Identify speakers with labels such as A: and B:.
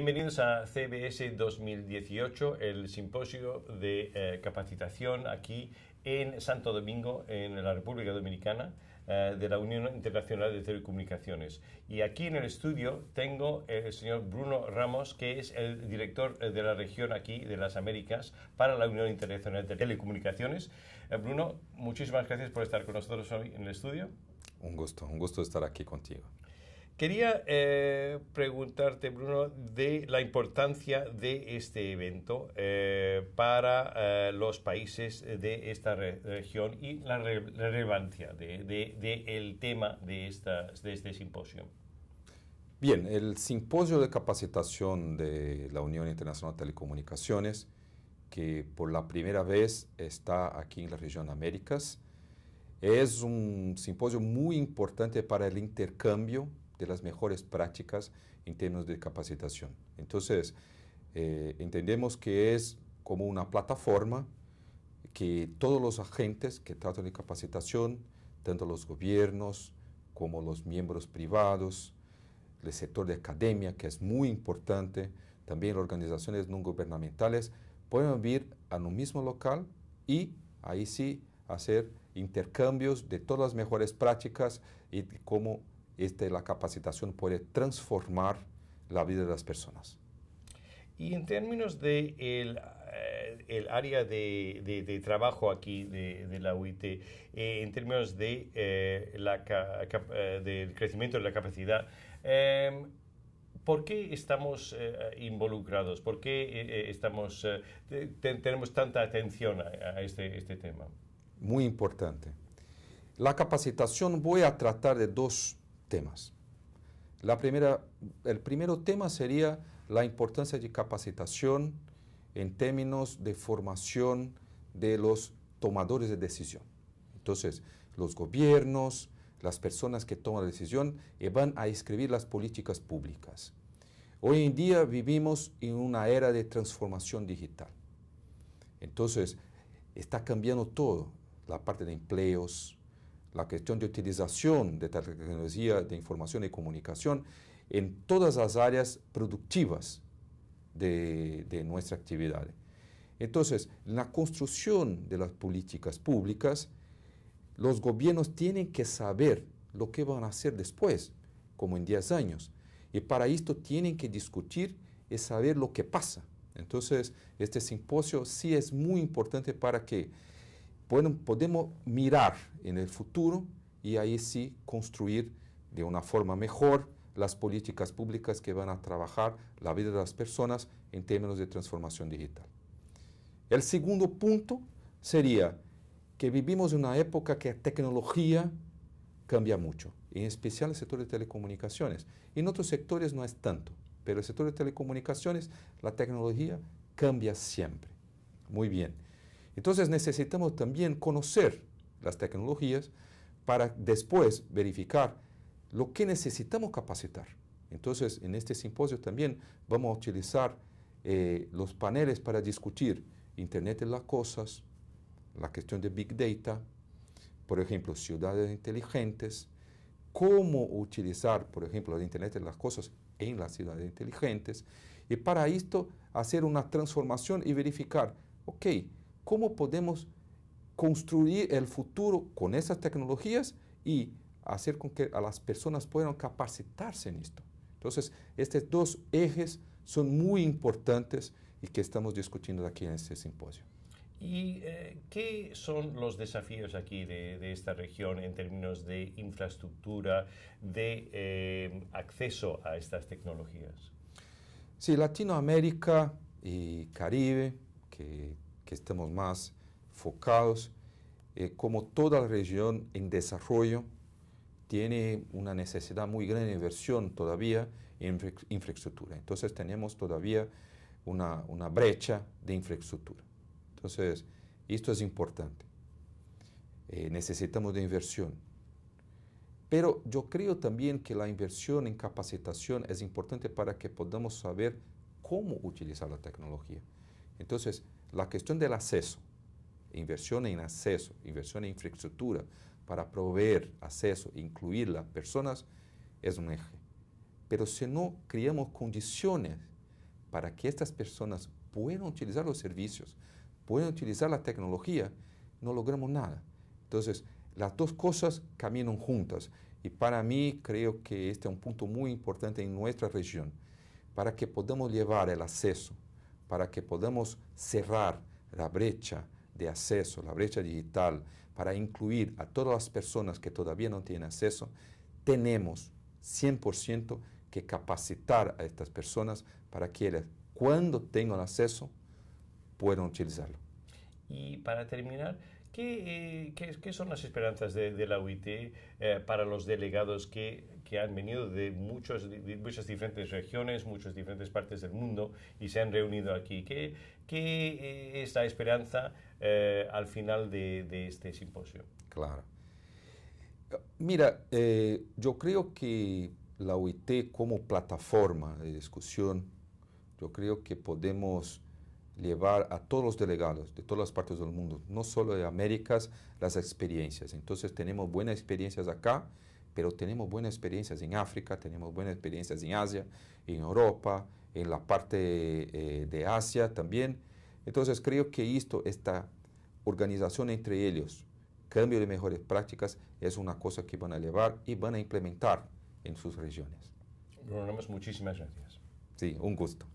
A: Bienvenidos a CBS 2018, el simposio de eh, capacitación aquí en Santo Domingo, en la República Dominicana, eh, de la Unión Internacional de Telecomunicaciones. Y aquí en el estudio tengo el señor Bruno Ramos, que es el director de la región aquí de las Américas para la Unión Internacional de Telecomunicaciones. Eh, Bruno, muchísimas gracias por estar con nosotros hoy en el estudio.
B: Un gusto, un gusto estar aquí contigo.
A: Quería eh, preguntarte, Bruno, de la importancia de este evento eh, para eh, los países de esta región y la, relevancia del de, de, tema de, de este simposio.
B: Bien, el simposio de capacitación de la Unión Internacional de Telecomunicaciones, que por la primera vez está aquí en la región de Américas, es un simposio muy importante para el intercambio de las mejores prácticas en términos de capacitación. Entonces, eh, entendemos que es como una plataforma que todos los agentes que tratan de capacitación, tanto los gobiernos como los miembros privados, el sector de academia, que es muy importante, también organizaciones no gubernamentales, pueden venir a un mismo local y ahí sí hacer intercambios de todas las mejores prácticas y cómo este, la capacitación puede transformar la vida de las personas.
A: Y en términos de el, eh, área de, trabajo aquí de, la UIT, eh, en términos de, eh, la, del crecimiento de la capacidad, em, ¿Por qué estamos involucrados? ¿Por qué estamos, tenemos tanta atención a, este, este, tema?
B: Muy importante. La capacitación voy a tratar de dos temas. La primera, el primero tema sería la importancia de capacitación en términos de formación de los tomadores de decisión. Entonces, los gobiernos, las personas que toman la decisión y eh, van a escribir las políticas públicas. Hoy en día vivimos en una era de transformación digital. Entonces, está cambiando todo, la parte de empleos, la cuestión de utilización de tecnología de información y comunicación en todas las áreas productivas de, de nuestra actividad. Entonces, en la construcción de las políticas públicas, los gobiernos tienen que saber lo que van a hacer después, como en 10 años. Y para esto tienen que discutir y saber lo que pasa. Entonces, este simposio sí es muy importante para que podemos mirar en el futuro y ahí sí construir de una forma mejor las políticas públicas que van a trabajar la vida de las personas en términos de transformación digital. El segundo punto sería que vivimos en una época que la tecnología cambia mucho, en especial el sector de telecomunicaciones. En otros sectores no es tanto, pero el sector de telecomunicaciones la tecnología cambia siempre. Muy bien. Entonces necesitamos también conocer las tecnologías para después verificar lo que necesitamos capacitar. Entonces, en este simposio también vamos a utilizar eh, los paneles para discutir Internet de las Cosas, la cuestión de Big Data, por ejemplo, ciudades inteligentes, cómo utilizar, por ejemplo, Internet de las Cosas en las ciudades inteligentes, y para esto hacer una transformación y verificar, ok, cómo podemos construir el futuro con esas tecnologías y hacer con que a las personas puedan capacitarse en esto. Entonces, estos dos ejes son muy importantes y que estamos discutiendo aquí en este simposio.
A: ¿Y eh, qué son los desafíos aquí de, esta región en términos de infraestructura, de eh, acceso a estas tecnologías?
B: Sí, Latinoamérica y Caribe, que que estemos más focados. Eh, como toda la región en desarrollo, tiene una necesidad muy grande de inversión todavía en infraestructura. Entonces tenemos todavía una, brecha de infraestructura. Entonces, esto es importante. Eh, necesitamos de inversión. Pero yo creo también que la inversión en capacitación es importante para que podamos saber cómo utilizar la tecnología. Entonces, la cuestión del acceso, inversión en acceso, inversión en infraestructura para proveer acceso, incluir las personas, es un eje. Pero si no creamos condiciones para que estas personas puedan utilizar los servicios, puedan utilizar la tecnología, no logramos nada. Entonces, las dos cosas caminan juntas y para mí creo que este es un punto muy importante en nuestra región, para que podamos llevar el acceso para que podamos cerrar la brecha de acceso, la brecha digital, para incluir a todas las personas que todavía no tienen acceso, tenemos 100% que capacitar a estas personas para que cuando tengan acceso, puedan utilizarlo.
A: Y para terminar, eh, ¿Qué, qué, son las esperanzas de, la UIT eh, para los delegados que, que han venido de, muchos, muchas diferentes regiones, muchas diferentes partes del mundo y se han reunido aquí? ¿Qué, qué eh, es la esperanza al final de, de, este simposio?
B: Claro. Mira, yo creo que la OIT como plataforma de discusión, yo creo que podemos llevar a todos los delegados de todas las partes del mundo, no solo de Américas, las experiencias. Entonces tenemos buenas experiencias acá, pero tenemos buenas experiencias en África, tenemos buenas experiencias en Asia, en Europa, en la parte eh, de Asia también. Entonces creo que esto, esta organización entre ellos, cambio de mejores prácticas, es una cosa que van a llevar y van a implementar en sus regiones.
A: Bueno, muchísimas gracias.
B: Sí, un gusto.